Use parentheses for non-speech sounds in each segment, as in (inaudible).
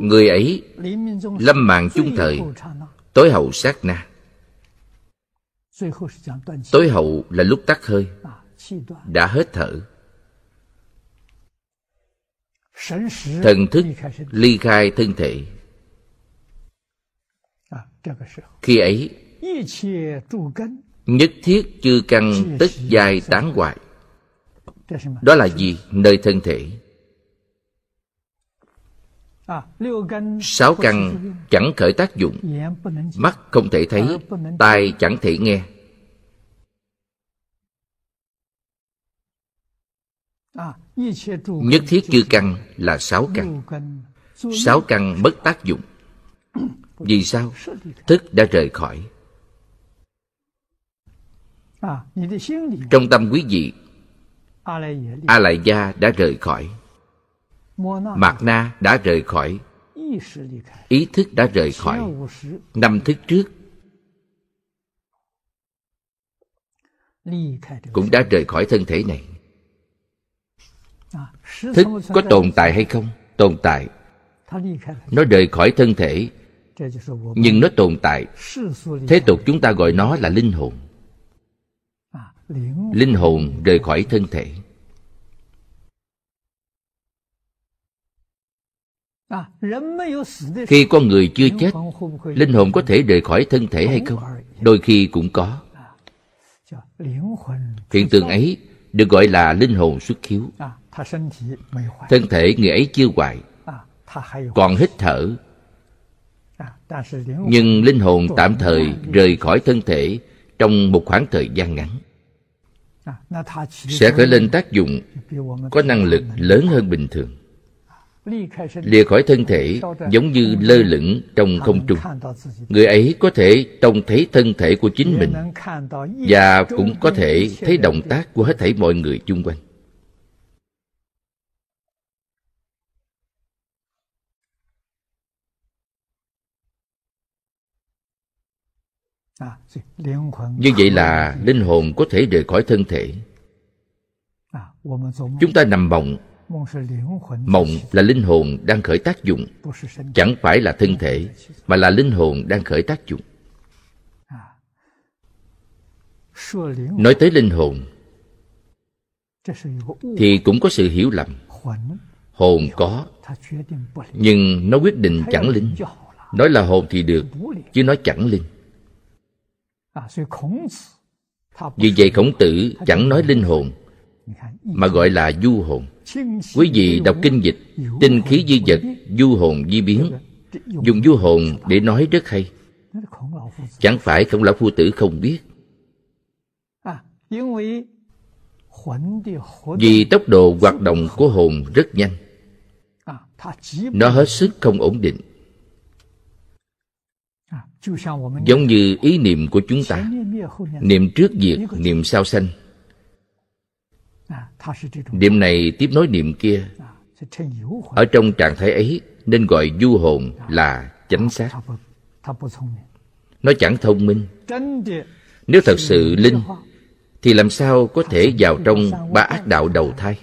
Người ấy lâm mạng chung thời Tối hậu sát na Tối hậu là lúc tắt hơi Đã hết thở Thần thức ly khai thân thể Khi ấy Nhất thiết chư căn tức dài tán hoại Đó là gì? Nơi thân thể À, sáu căn chẳng khởi tác dụng mắt không thể thấy ờ, tai chẳng thể nghe à, nhất thiết chư căn là sáu căn sáu căn mất tác dụng (coughs) vì sao thức đã rời khỏi à, trong tâm quý vị a lại gia đã rời khỏi mạc na đã rời khỏi ý thức đã rời khỏi năm thức trước cũng đã rời khỏi thân thể này thức có tồn tại hay không tồn tại nó rời khỏi thân thể nhưng nó tồn tại thế tục chúng ta gọi nó là linh hồn linh hồn rời khỏi thân thể À, khi con người chưa chết linh hồn có thể rời khỏi thân thể hay không đôi khi cũng có à, hiện tượng ấy được gọi là linh hồn xuất khiếu à, thân thể người ấy chưa hoại còn hít thở nhưng linh hồn tạm thời rời khỏi thân thể trong một khoảng thời gian ngắn sẽ khởi lên tác dụng có năng lực lớn hơn bình thường lìa khỏi thân thể giống như lơ lửng trong không trung người ấy có thể trông thấy thân thể của chính mình và cũng có thể thấy động tác của hết thảy mọi người chung quanh như vậy là linh hồn có thể rời khỏi thân thể chúng ta nằm mộng mộng là linh hồn đang khởi tác dụng chẳng phải là thân thể mà là linh hồn đang khởi tác dụng nói tới linh hồn thì cũng có sự hiểu lầm hồn có nhưng nó quyết định chẳng linh nói là hồn thì được chứ nói chẳng linh vì vậy khổng tử chẳng nói linh hồn mà gọi là du hồn quý vị đọc kinh dịch tinh khí di vật du hồn di biến dùng du hồn để nói rất hay chẳng phải khổng lão phu tử không biết vì tốc độ hoạt động của hồn rất nhanh nó hết sức không ổn định giống như ý niệm của chúng ta niệm trước diệt niệm sau sanh niệm này tiếp nối niệm kia ở trong trạng thái ấy nên gọi du hồn là chánh xác nó chẳng thông minh nếu thật sự linh thì làm sao có thể vào trong ba ác đạo đầu thai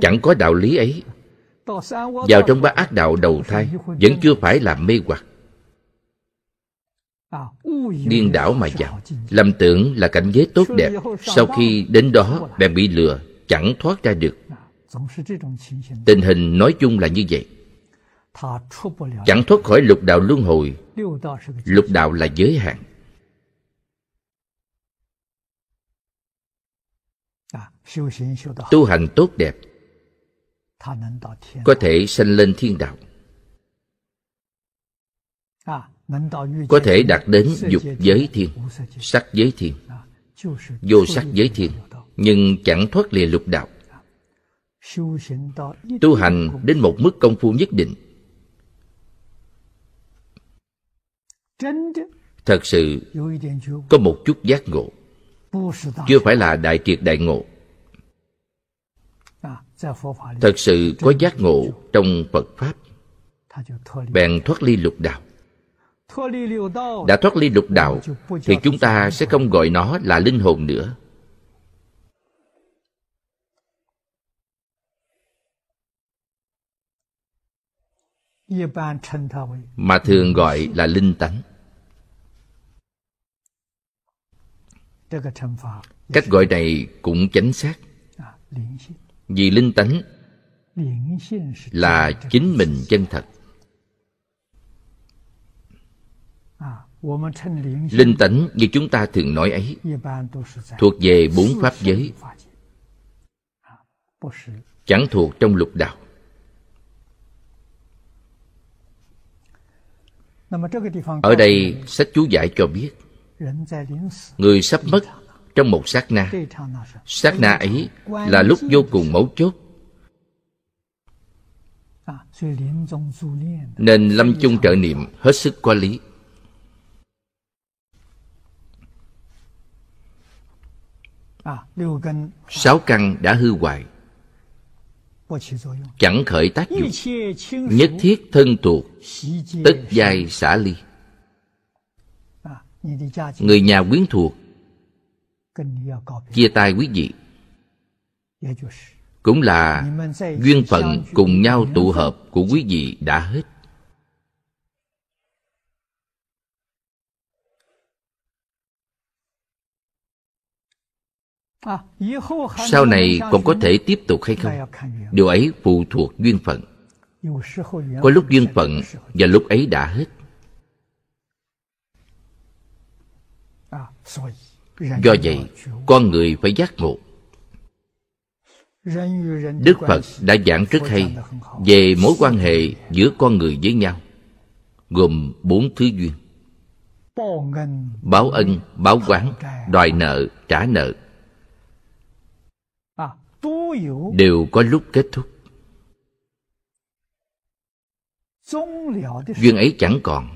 chẳng có đạo lý ấy vào trong ba ác đạo đầu thai vẫn chưa phải là mê hoặc điên đảo mà vào lầm tưởng là cảnh giới tốt đẹp sau khi đến đó bèn bị lừa chẳng thoát ra được tình hình nói chung là như vậy chẳng thoát khỏi lục đạo luân hồi lục đạo là giới hạn tu hành tốt đẹp có thể sanh lên thiên đạo có thể đạt đến dục giới thiên sắc giới thiên vô sắc giới thiên nhưng chẳng thoát lìa lục đạo tu hành đến một mức công phu nhất định thật sự có một chút giác ngộ chưa phải là đại triệt đại ngộ à, thật sự có giác ngộ trong phật pháp bèn thoát ly lục đạo đã thoát ly lục đạo thì chúng ta sẽ không gọi nó là linh hồn nữa mà thường gọi là linh tánh cách gọi này cũng chánh xác vì linh tánh là chính mình chân thật linh tánh như chúng ta thường nói ấy thuộc về bốn pháp giới chẳng thuộc trong lục đạo ở đây sách chú giải cho biết người sắp mất trong một sát na sát na ấy là lúc vô cùng mấu chốt nên lâm chung trợ niệm hết sức có lý À, Sáu căn đã hư hoại Chẳng khởi tác dụng Nhất thiết thân thuộc Tất giai xả ly à, Người nhà quyến thuộc Chia tay quý vị dạ Cũng là duyên phận cùng nhau tụ hợp của quý vị đã hết sau này còn có thể tiếp tục hay không điều ấy phụ thuộc duyên phận có lúc duyên phận và lúc ấy đã hết do vậy con người phải giác ngộ đức phật đã giảng rất hay về mối quan hệ giữa con người với nhau gồm bốn thứ duyên báo ân báo quán đòi nợ trả nợ đều có lúc kết thúc duyên ấy chẳng còn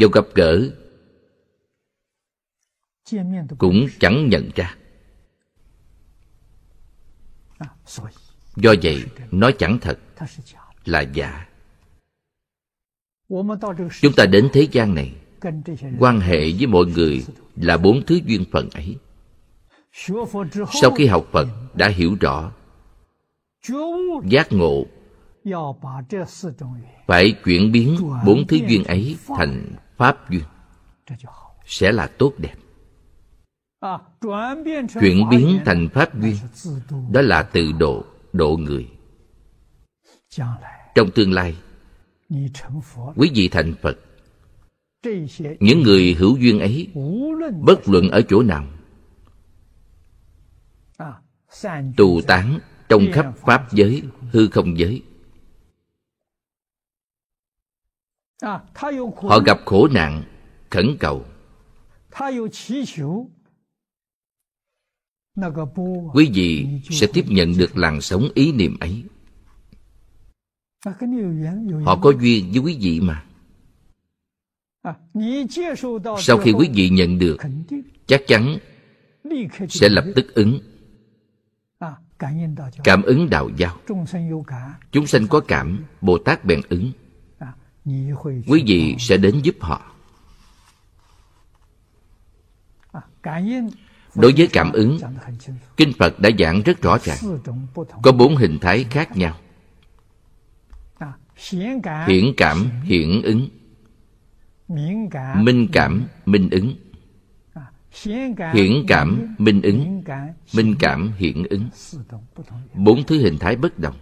vô gặp gỡ cũng chẳng nhận ra à, do vậy nó chẳng thật là giả chúng ta đến thế gian này quan hệ với mọi người là bốn thứ duyên phận ấy sau khi học phật đã hiểu rõ giác ngộ phải chuyển biến bốn thứ duyên ấy thành pháp duyên sẽ là tốt đẹp chuyển biến thành pháp duyên đó là tự độ độ người trong tương lai quý vị thành phật những người hữu duyên ấy bất luận ở chỗ nào tù tán trong khắp pháp giới hư không giới họ gặp khổ nạn khẩn cầu quý vị sẽ tiếp nhận được làn sống ý niệm ấy họ có duyên với quý vị mà sau khi quý vị nhận được chắc chắn sẽ lập tức ứng Cảm ứng đạo giao Chúng sinh có cảm Bồ Tát bèn ứng à, Quý vị sẽ đến giúp họ à, Đối với cảm ứng Kinh Phật đã giảng rất rõ ràng Có bốn hình thái khác nhau à, Hiển cảm, hiển ứng Minh cảm, minh ứng hiển cảm minh ứng minh cảm hiển ứng bốn thứ hình thái bất đồng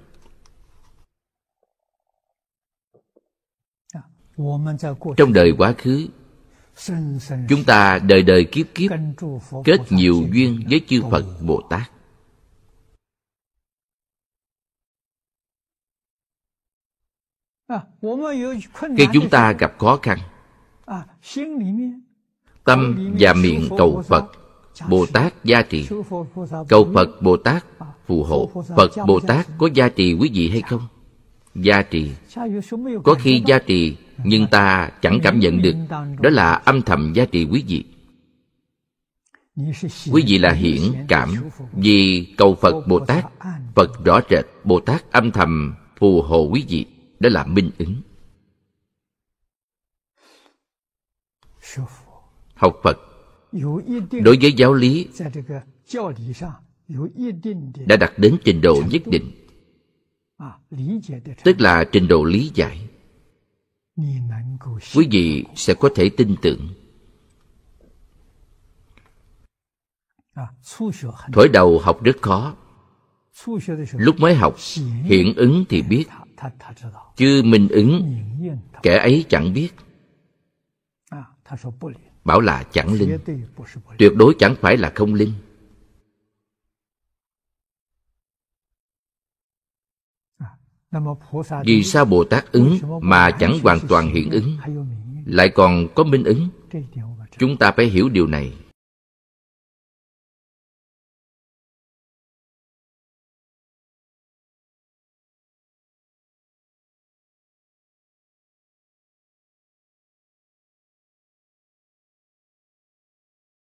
trong đời quá khứ chúng ta đời đời kiếp kiếp kết nhiều duyên với chư phật bồ tát khi chúng ta gặp khó khăn tâm và miệng cầu phật bồ tát gia trì cầu phật bồ tát phù hộ phật bồ tát có gia trì quý vị hay không gia trì có khi gia trì nhưng ta chẳng cảm nhận được đó là âm thầm gia trì quý vị quý vị là hiển cảm vì cầu phật bồ tát phật rõ rệt bồ tát âm thầm phù hộ quý vị đó là minh ứng học phật đối với giáo lý đã đạt đến trình độ nhất định tức là trình độ lý giải quý vị sẽ có thể tin tưởng thổi đầu học rất khó lúc mới học hiện ứng thì biết chứ minh ứng kẻ ấy chẳng biết bảo là chẳng linh tuyệt đối chẳng phải là không linh vì sao bồ tát ứng mà chẳng hoàn toàn hiện ứng lại còn có minh ứng chúng ta phải hiểu điều này